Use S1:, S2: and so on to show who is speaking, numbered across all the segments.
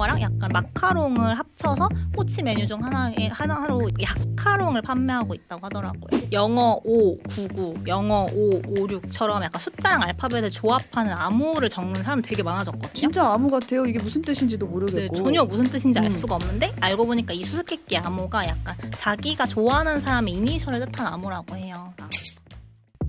S1: 거랑 약간 마카롱을 합쳐서 꼬치 메뉴 중 하나에 하나로 약카롱을 판매하고 있다고 하더라고요. 영어 5, 9, 9, 영어 5, 5, 6처럼 약간 숫자랑 알파벳을 조합하는 암호를 적는 사람 이 되게 많아졌거든요. 진짜 암호 같아요. 이게 무슨
S2: 뜻인지도 모르겠고 네, 전혀
S1: 무슨 뜻인지 알 음. 수가 없는데 알고 보니까 이 수수께끼 암호가 약간 자기가 좋아하는 사람의 이니셜을 뜻한 암호라고 해요.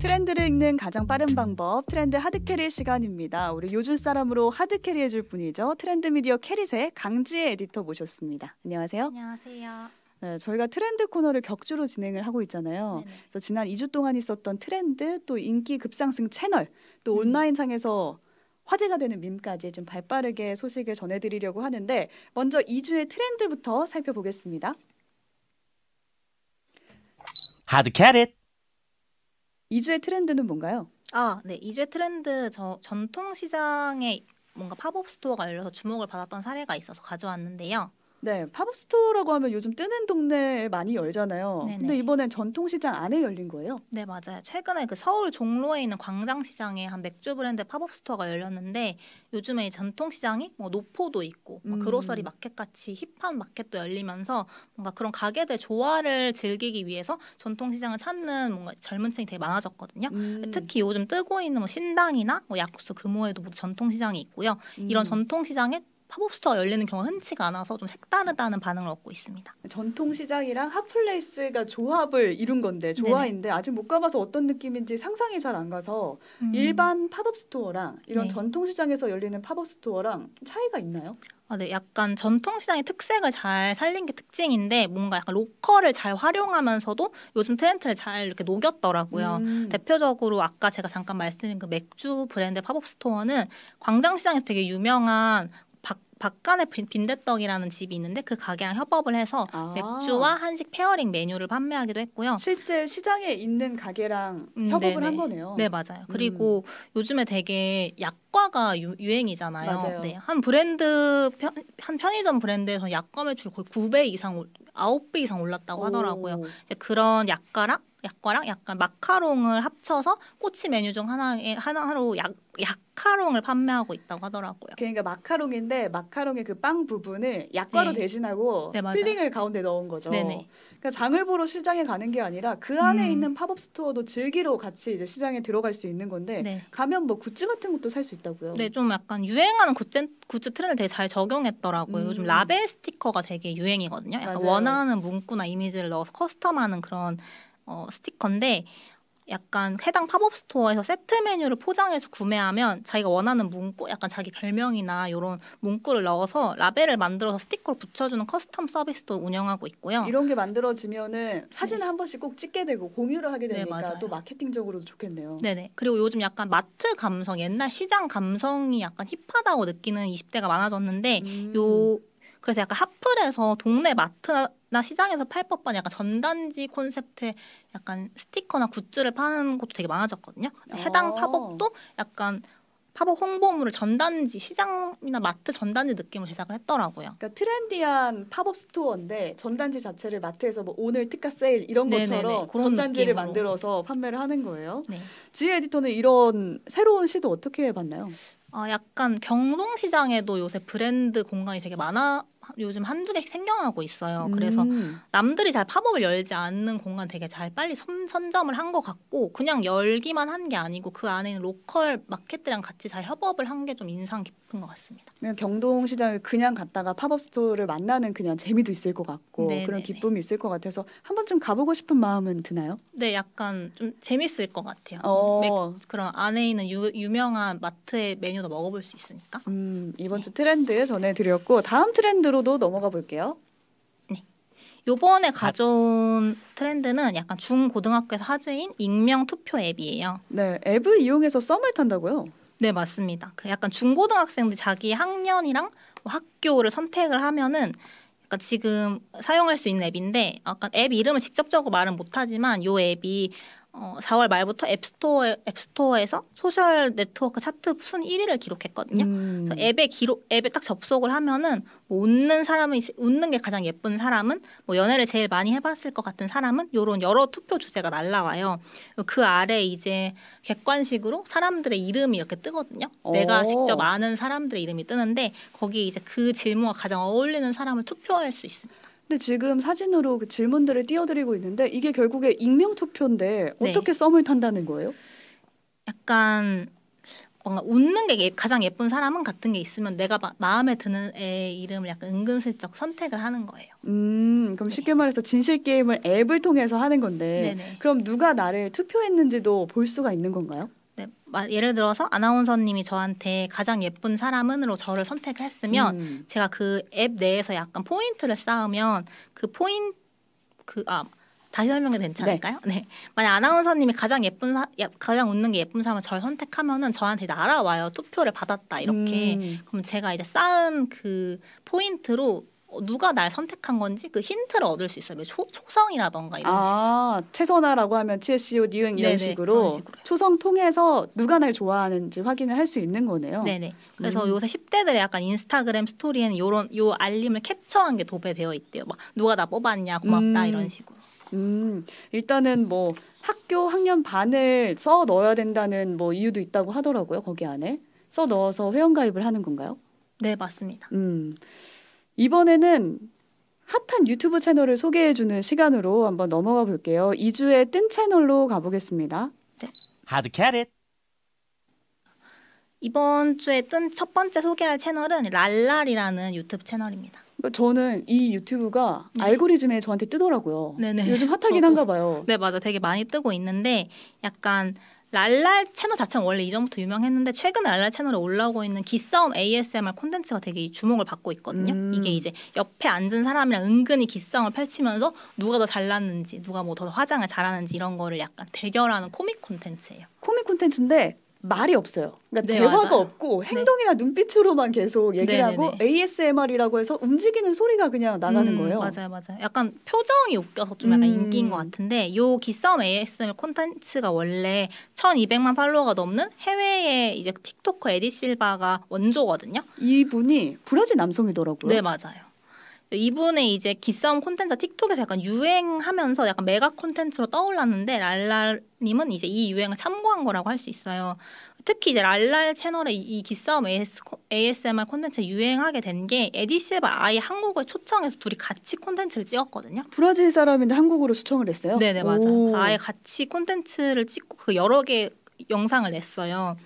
S2: 트렌드를 읽는 가장 빠른 방법 트렌드 하드캐리 시간입니다. 우리 요즘 사람으로 하드캐리 해줄 분이죠. 트렌드 미디어 캐릿의 강지혜 에디터 모셨습니다. 안녕하세요.
S1: 안녕하세요.
S2: 네, 저희가 트렌드 코너를 격주로 진행을 하고 있잖아요. 네네. 그래서 지난 2주 동안 있었던 트렌드 또 인기 급상승 채널 또 음. 온라인상에서 화제가 되는 밈까지 좀 발빠르게 소식을 전해드리려고 하는데 먼저 2주의 트렌드부터 살펴보겠습니다. 하드캐릿 2주의 트렌드는 뭔가요? 아, 네. 이주의
S1: 트렌드 저, 전통 시장에 뭔가 팝업 스토어가 열려서 주목을 받았던 사례가 있어서 가져왔는데요.
S2: 네, 팝업 스토어라고 하면 요즘 뜨는 동네에 많이 열잖아요. 네네. 근데 이번엔 전통시장 안에 열린 거예요? 네, 맞아요. 최근에 그 서울 종로에 있는 광장시장에
S1: 한 맥주 브랜드 팝업 스토어가 열렸는데 요즘에 전통시장이 뭐 노포도 있고 음. 그로서리 마켓 같이 힙한 마켓도 열리면서 뭔가 그런 가게들 조화를 즐기기 위해서 전통시장을 찾는 뭔가 젊은 층이 되게 많아졌거든요. 음. 특히 요즘 뜨고 있는 뭐 신당이나 뭐 약수 금호에도 모두 뭐 전통시장이 있고요. 이런 음. 전통시장에 팝업스토어 열리는
S2: 경우가 흔치가 않아서 좀 색다르다는 반응을 얻고 있습니다. 전통 시장이랑 핫플레이스가 조합을 이룬 건데 조화인데 네네. 아직 못 가봐서 어떤 느낌인지 상상이 잘 안 가서 음. 일반 팝업스토어랑 이런 네. 전통 시장에서 열리는 팝업스토어랑 차이가 있나요? 아, 네.
S1: 약간 전통시장의 특색을 잘 살린 게 특징인데 뭔가 약간 로컬을 잘 활용하면서도 요즘 트렌드를 잘 이렇게 녹였더라고요. 음. 대표적으로 아까 제가 잠깐 말씀드린 그 맥주 브랜드 팝업 스토어는 광장시장에서 되게 유명한 박간의 빈대떡이라는 집이 있는데 그 가게랑 협업을 해서 아. 맥주와 한식 페어링 메뉴를 판매하기도 했고요. 실제 시장에 있는 가게랑 음, 협업을 네네. 한 거네요. 네 맞아요. 그리고 음. 요즘에 되게 약과가 유, 행이잖아요 네, 한 브랜드 편, 한 편의점 브랜드에서 약과 매출 거의 9배 이상 아홉 배 이상 올랐다고 하더라고요. 오. 이제 그런 약과랑 약과랑 약간 마카롱을 합쳐서 꼬치 메뉴 중 하나에
S2: 하나로 약 약카롱을 판매하고 있다고 하더라고요. 그러니까 마카롱인데 마카롱의 그 빵 부분을 약과로 네. 대신하고 네, 필링을 가운데 넣은 거죠. 네네. 그러니까 장을 보러 시장에 가는 게 아니라 그 안에 음. 있는 팝업 스토어도 즐기러 같이 이제 시장에 들어갈 수 있는 건데 네. 가면 뭐 굿즈 같은 것도 살 수 있다고요. 네,
S1: 좀 약간 유행하는 굿즈 굿즈 트렌드 되게 잘 적용했더라고요. 음. 요즘 라벨 스티커가 되게 유행이거든요. 약간 맞아요. 원하는 문구나 이미지를 넣어서 커스텀하는 그런 어, 스티커인데 약간 해당 팝업 스토어에서 세트 메뉴를 포장해서 구매하면 자기가 원하는 문구, 약간 자기 별명이나 이런 문구를 넣어서 라벨을 만들어서 스티커를 붙여주는 커스텀 서비스도 운영하고 있고요. 이런
S2: 게 만들어지면은 네. 사진을 네. 한 번씩 꼭 찍게 되고 공유를 하게 네, 되니까 네, 또 마케팅적으로도 좋겠네요. 네네.
S1: 그리고 요즘 약간 마트 감성, 옛날 시장 감성이 약간 힙하다고 느끼는 20대가 많아졌는데 음. 요 그래서 약간 핫플에서 동네 마트나 시장에서 팔 법한 약간 전단지 콘셉트의 약간 스티커나 굿즈를 파는 곳도 되게 많아졌거든요. 해당 어. 팝업도 약간 팝업 홍보물을 전단지 시장이나 마트 전단지 느낌으로 제작을
S2: 했더라고요. 그러니까 트렌디한 팝업 스토어인데 전단지 자체를 마트에서 뭐 오늘 특가 세일 이런 것처럼 전단지를 느낌으로. 만들어서 판매를 하는 거예요. 네. 지혜 에디터는 이런 새로운 시도 어떻게 해봤나요?
S1: 아, 어, 약간 경동시장에도 요새 브랜드 공간이 되게 많아 요즘 한두 개씩 생겨나고 있어요. 그래서 음. 남들이 잘 팝업을 열지 않는 공간 되게 잘 빨리 선, 점을 한 것 같고 그냥 열기만 한 게 아니고 그 안에 는 로컬 마켓들이랑 같이 잘 협업을 한 게 좀 인상 깊은 것 같습니다.
S2: 경동시장을 그냥 갔다가 팝업 스토어를 만나는 그냥 재미도 있을 것 같고 네네네. 그런 네, 네. 기쁨이 있을 것 같아서 한 번쯤 가보고 싶은 마음은 드나요?
S1: 네, 약간 좀 재밌을 것 같아요.
S2: 어.
S1: 그런 안에 있는 유, 유명한 마트의 메뉴도 먹어볼 수 있으니까.
S2: 음, 이번 네. 주 트렌드 전해드렸고 다음 트렌드 트렌드로도 넘어가 볼게요. 네. 요번에 아. 가져온
S1: 트렌드는 약간 중고등학교에서 하재인 익명 투표 앱이에요.
S2: 네, 앱을 이용해서 썸을 탄다고요?
S1: 네, 맞습니다. 그 약간 중고등학생들 자기 학년이랑 뭐 학교를 선택을 하면은 약간 지금 사용할 수 있는 앱인데 약간 앱 이름을 직접적으로 말은 못하지만 요 앱이 어, 4월 말부터 앱스토어 앱스토어에서 소셜 네트워크 차트 순 1위를 기록했거든요. 음. 그래서 앱에 기록 앱에 딱 접속을 하면은 뭐 웃는 사람은 웃는 게 가장 예쁜 사람은 뭐 연애를 제일 많이 해봤을 것 같은 사람은 이런 여러 투표 주제가 날라와요. 그 아래 이제 객관식으로 사람들의 이름이 이렇게 뜨거든요. 오. 내가 직접 아는 사람들의 이름이 뜨는데 거기 이제 그 질문과 가장 어울리는 사람을 투표할 수 있습니다.
S2: 근데 지금 사진으로 그 질문들을 띄워드리고 있는데 이게 결국에 익명 투표인데 네. 어떻게 네. 썸을 탄다는 거예요? 약간
S1: 뭔가 웃는 게 가장 예쁜 사람은 같은 게 있으면 내가 마음에 드는 애 이름을 약간 은근슬쩍
S2: 선택을 하는 거예요. 음, 그럼 네. 쉽게 말해서 진실 게임을 앱을 통해서 하는 건데, 네네. 그럼 누가 나를 투표했는지도 볼 수가 있는 건가요? 네,
S1: 예를 들어서 아나운서님이 저한테 가장 예쁜 사람은으로 저를 선택을 했으면 음. 제가 그 앱 내에서 약간 포인트를 쌓으면 그 포인 그아 다시 설명해 도 괜찮을까요? 네. 네. 만약 아나운서님이 가장 예쁜 사, 가장 웃는 게 예쁜 사람을 저를 선택하면은 저한테 날아와요. 투표를 받았다 이렇게. 음. 그럼 제가 이제 쌓은 그 포인트로 어, 누가 날 선택한 건지 그 힌트를 얻을 수 있어요. 초, 초성이라던가 이런 아,
S2: 식으로. 채선아라고 하면 치에시오 니은 이런 네네, 식으로 초성 통해서 누가 날 좋아하는지 확인을 할 수 있는 거네요. 네네. 그래서 음.
S1: 요새 10대들의 약간 인스타그램 스토리에는 요런 요 알림을 캡처한 게 도배되어 있대요. 막 누가 나 뽑았냐 고맙다 음. 이런
S2: 식으로. 음, 일단은 뭐 학교 학년 반을 써 넣어야 된다는 뭐 이유도 있다고 하더라고요. 거기 안에 써 넣어서 회원 가입을 하는 건가요? 네, 맞습니다. 음. 이번에는 핫한 유튜브 채널을 소개해주는 시간으로 한번 넘어가 볼게요. 2주의 뜬 채널로 가보겠습니다. 네. 하드 캐릿.
S1: 이번 주에 뜬 첫 번째 소개할 채널은 랄랄이라는 유튜브
S2: 채널입니다. 그러니까 저는 이 유튜브가 네. 알고리즘에 저한테 뜨더라고요. 네네. 네. 요즘 핫하긴 저도. 한가 봐요.
S1: 네, 맞아. 되게 많이 뜨고 있는데 약간 랄랄 채널 자체는 원래 이전부터 유명했는데 최근 랄랄 채널에 올라오고 있는 기싸움 ASMR 콘텐츠가 되게 주목을 받고 있거든요. 음. 이게 이제 옆에 앉은 사람이랑 은근히 기싸움을 펼치면서 누가 더 잘났는지 누가 뭐 더 화장을 잘하는지 이런 거를 약간 대결하는 코믹 콘텐츠예요.
S2: 코믹 콘텐츠인데 말이 없어요. 그러니까 네, 대화가 맞아요. 없고 네. 행동이나 네. 눈빛으로만 계속 얘기를 네네네. ASMR이라고 해서 움직이는 소리가 그냥 나가는 음, 거예요. 맞아요,
S1: 맞아요. 약간 표정이 웃겨서 좀 약간 음. 인기인 것 같은데 요기싸 ASMR 콘텐츠가 원래 1,200만 팔로워가 넘는 해외의 이제 틱톡커 에디 실바가 원조거든요. 이분이 브라질 남성이더라고요. 네, 맞아요. 이분의 이제 기싸움 콘텐츠 틱톡에서 약간 유행하면서 약간 메가 콘텐츠로 떠올랐는데 랄랄님은 이제 이 유행을 참고한 거라고 할 수 있어요. 특히 이제 랄랄 채널의 이 기싸움 AS, ASMR 콘텐츠 유행하게 된 게 에디 실바 아예 한국을 초청해서 둘이 같이 콘텐츠를 찍었거든요.
S2: 브라질 사람인데 한국으로 초청을 했어요? 네네 맞아요. 아예
S1: 같이 콘텐츠를 찍고 그 여러 개 영상을 냈어요.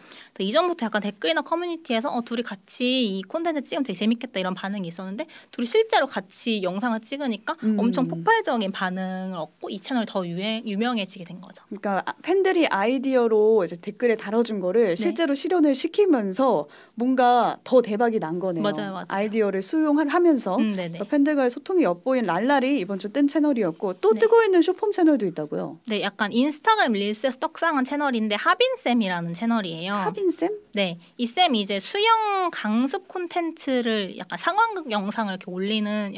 S1: 이전부터 약간 댓글이나 커뮤니티에서 어, 둘이 같이 이 콘텐츠 찍으면 되게 재밌겠다 이런 반응이 있었는데 둘이 실제로 같이 영상을 찍으니까 음. 엄청 폭발적인 반응을 얻고 이 채널이 더 유행, 유명해지게 된 거죠.
S2: 그러니까 아, 팬들이 아이디어로 이제 댓글에 달아준 거를 네. 실제로 네. 실현을 시키면서 뭔가 더 대박이 난 거네요. 맞아요, 맞아요. 아이디어를 수용하면서 음, 네, 네. 그러니까 팬들과의 소통이 엿보인 랄랄이 이번 주 뜬 채널이었고 또 네. 뜨고 있는 쇼폼 채널도 있다고요.
S1: 네, 약간 인스타그램 릴스에 떡상한 채널인데 하빈쌤이라는 채널이에요. 하빈 샘? 네, 이 쌤이 이제 수영 강습 콘텐츠를 약간 상황극 영상을 이렇게 올리는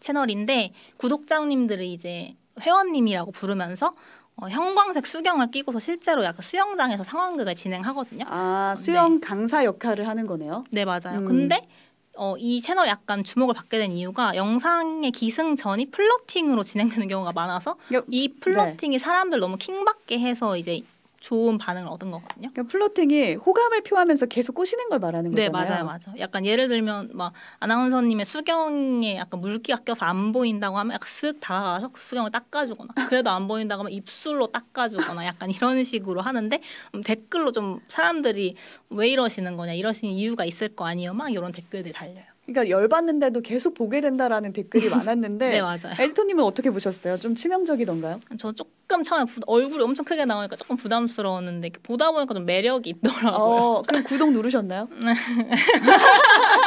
S1: 채널인데 구독자님들을 이제 회원님이라고 부르면서 어, 형광색 수경을 끼고서 실제로 약간 수영장에서 상황극을 진행하거든요. 아 수영 네. 강사 역할을 하는 거네요. 네 맞아요. 음. 근데 어, 이 채널 약간 주목을 받게 된 이유가 영상의 기승전이 플러팅으로 진행되는 경우가 많아서 이 플러팅이 네. 사람들 너무 킹받게 해서 이제 좋은 반응을 얻은 거거든요.
S2: 그러니까 플로팅이 호감을 표하면서 계속 꼬시는 걸 말하는 네, 거잖아요. 네, 맞아요, 맞아요.
S1: 약간 예를 들면 막 아나운서님의 수경에 약간 물기가 껴서 안 보인다고 하면 약간 슥 다가가서 수경을 닦아주거나 그래도 안 보인다고 하면 입술로 닦아주거나 약간 이런 식으로 하는데 음, 댓글로 좀 사람들이 왜 이러시는 거냐 이러시는 이유가 있을 거 아니에요 막 이런 댓글들이 달려요.
S2: 그러니까 열받는데도 계속 보게 된다라는 댓글이 많았는데 네, 맞아요. 에디터님은 어떻게 보셨어요? 좀 치명적이던가요? 저 쪽,
S1: 조금 처음에 부, 얼굴이 엄청 크게 나오니까 조금 부담스러웠는데 보다 보니까 좀 매력이 있더라고요.
S2: 어, 그럼 구독 누르셨나요?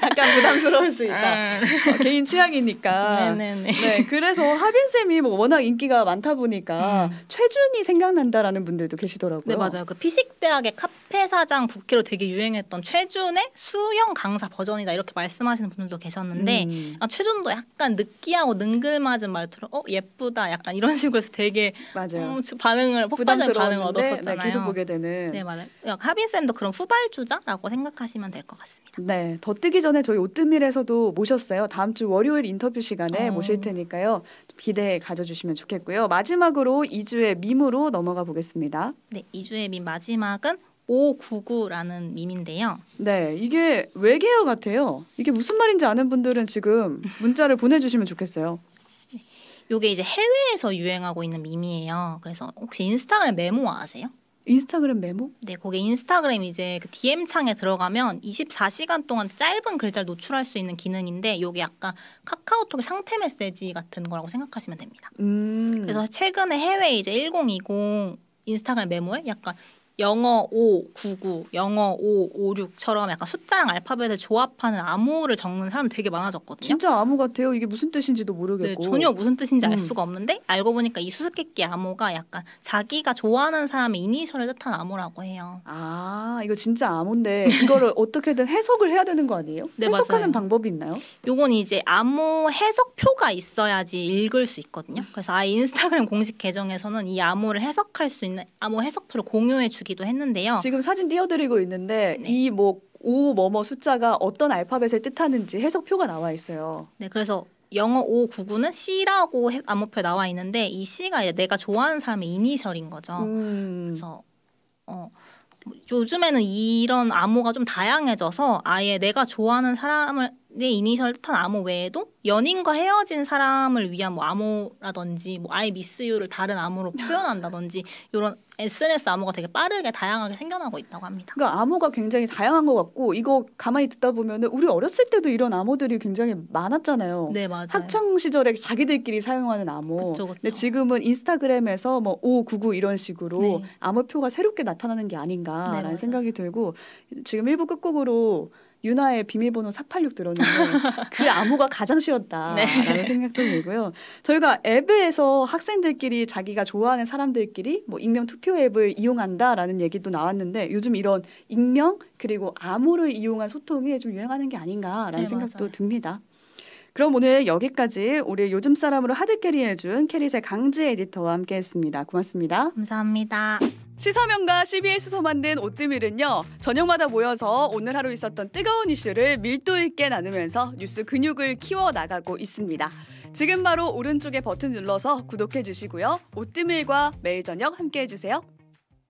S2: 약간 부담스러울 수 있다. 아. 어, 개인 취향이니까. 네네네. 네, 그래서 하빈 쌤이 뭐 워낙 인기가 많다 보니까 음. 최준이 생각난다라는 분들도 계시더라고요. 네 맞아요. 그 피식 대학의 카페
S1: 사장 부캐로 되게 유행했던 최준의 수영 강사 버전이다 이렇게 말씀하시는 분들도 계셨는데 음. 아, 최준도 약간 느끼하고 능글맞은 말투로 어 예쁘다 약간 이런 식으로 서 되게 맞아요. 음, 반응을 폭발적인 반응을 네, 얻었었잖아요. 네, 계속 보게
S2: 되는. 네 맞아요.
S1: 그러니까 하빈 쌤도 그런 후발주자라고 생각하시면 될 것 같습니다.
S2: 네, 더뜨기 전에 저희 오뜨밀에서도 모셨어요. 다음 주 월요일 인터뷰 시간에 어. 모실 테니까요. 기대 가져주시면 좋겠고요. 마지막으로 2주의 밈으로 넘어가 보겠습니다.
S1: 네, 2주의 밈 마지막은 599라는 밈인데요.
S2: 네, 이게 외계어 같아요. 이게 무슨 말인지 아는 분들은 지금 문자를 보내주시면 좋겠어요.
S1: 네, 요게 이제 해외에서 유행하고 있는 밈이에요. 그래서 혹시 인스타그램 메모 아세요? 인스타그램 메모? 네, 거기 인스타그램 이제 그 DM 창에 들어가면 24시간 동안 짧은 글자를 노출할 수 있는 기능인데 이게 약간 카카오톡의 상태 메시지 같은 거라고 생각하시면 됩니다. 음. 그래서 최근에 해외 이제 1020 인스타그램 메모에 약간 영어 599, 영어 556처럼 약간 숫자랑 알파벳을 조합하는 암호를 적는 사람이 되게
S2: 많아졌거든요. 진짜 암호 같아요. 이게 무슨 뜻인지도 모르겠고. 네, 전혀 무슨 뜻인지 알 음. 수가
S1: 없는데 알고 보니까 이 수수께끼 암호가 약간 자기가 좋아하는 사람의 이니셜을 뜻한 암호라고 해요.
S2: 아, 이거 진짜 암호인데 이거를 어떻게든 해석을 해야 되는 거 아니에요? 네, 해석하는 맞아요. 방법이 있나요?
S1: 요건 이제 암호 해석표가 있어야지 읽을 수 있거든요. 그래서 아 인스타그램 공식 계정에서는 이 암호를 해석할 수 있는 암호 해석표를 공유해 주 주기도 했는데요. 지금
S2: 사진 띄워드리고 있는데 네. 이뭐 오 뭐뭐 숫자가 어떤 알파벳을 뜻하는지 해석표가 나와 있어요.
S1: 네, 그래서 영어 599는 C라고 암호표 나와 있는데 이 C가 내가 좋아하는 사람의 이니셜인 거죠. 음. 그래서 어 요즘에는 이런 암호가 좀 다양해져서 아예 내가 좋아하는 사람을 내 이니셜 뜻한 암호 외에도 연인과 헤어진 사람을 위한 뭐 암호라든지 뭐 아이 미스유를 다른 암호로 표현한다든지 이런 SNS 암호가 되게 빠르게 다양하게 생겨나고 있다고 합니다.
S2: 그러니까 암호가 굉장히 다양한 것 같고 이거 가만히 듣다 보면은 우리 어렸을 때도 이런 암호들이 굉장히 많았잖아요. 네 맞아요. 학창 시절에 자기들끼리 사용하는 암호. 그쵸, 그쵸. 근데 지금은 인스타그램에서 뭐599 이런 식으로 네. 암호표가 새롭게 나타나는 게 아닌가라는 네, 생각이 들고 지금 일부 끝곡으로 유나의 비밀번호 486 들었는데 그 암호가 가장 쉬웠다라는 네. 생각도 들고요. 저희가 앱에서 학생들끼리 자기가 좋아하는 사람들끼리 뭐 익명 투표 앱을 이용한다라는 얘기도 나왔는데 요즘 이런 익명 그리고 암호를 이용한 소통이 좀 유행하는 게 아닌가라는 네, 생각도 맞아요. 듭니다. 그럼 오늘 여기까지 우리 요즘 사람으로 하드 캐리해준 캐릿의 강지 에디터와 함께했습니다. 고맙습니다. 감사합니다. 시사명가 CBS에서 만든 오뜨밀은요 저녁마다 모여서 오늘 하루 있었던 뜨거운 이슈를 밀도 있게 나누면서 뉴스 근육을 키워 나가고 있습니다. 지금 바로 오른쪽에 버튼 눌러서 구독해 주시고요 오뜨밀과 매일 저녁 함께 해주세요.